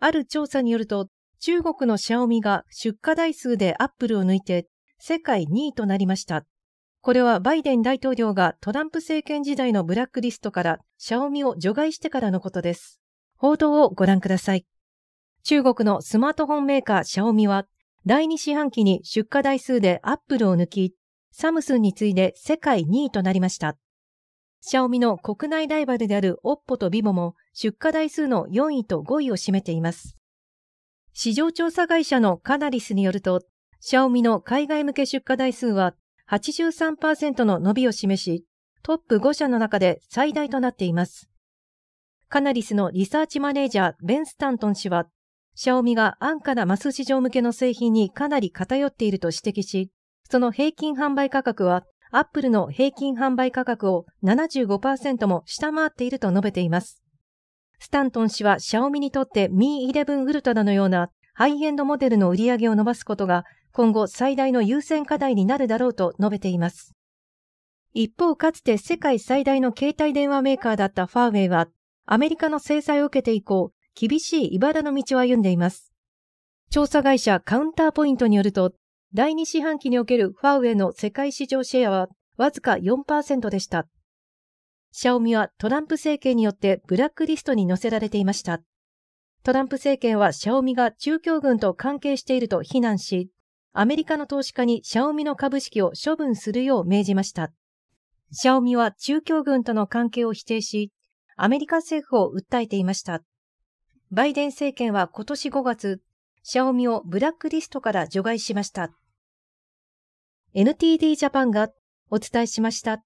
ある調査によると、中国のシャオミが出荷台数でアップルを抜いて世界2位となりました。これはバイデン大統領がトランプ政権時代のブラックリストからシャオミを除外してからのことです。報道をご覧ください。中国のスマートフォンメーカーシャオミは第2四半期に出荷台数でアップルを抜き、サムスンに次いで世界2位となりました。シャオミの国内ライバルである OPPO と VIVO も出荷台数の4位と5位を占めています。市場調査会社のカナリスによると、シャオミの海外向け出荷台数は83%の伸びを示し、トップ5社の中で最大となっています。カナリスのリサーチマネージャー、ベン・スタントン氏は、シャオミが安価なマス市場向けの製品にかなり偏っていると指摘し、その平均販売価格はアップルの平均販売価格を75%も下回っていると述べています。スタントン氏は、シャオミにとって Mi 11ウルトラのようなハイエンドモデルの売り上げを伸ばすことが今後最大の優先課題になるだろうと述べています。一方、かつて世界最大の携帯電話メーカーだったファーウェイは、アメリカの制裁を受けて以降、厳しい茨の道を歩んでいます。調査会社カウンターポイントによると、第2四半期におけるファーウェイの世界市場シェアはわずか4%でした。シャオミはトランプ政権によってブラックリストに載せられていました。トランプ政権はシャオミが中共軍と関係していると非難し、アメリカの投資家にシャオミの株式を処分するよう命じました。シャオミは中共軍との関係を否定し、アメリカ政府を訴えていました。バイデン政権は今年5月、シャオミをブラックリストから除外しました。NTD ジャパンがお伝えしました。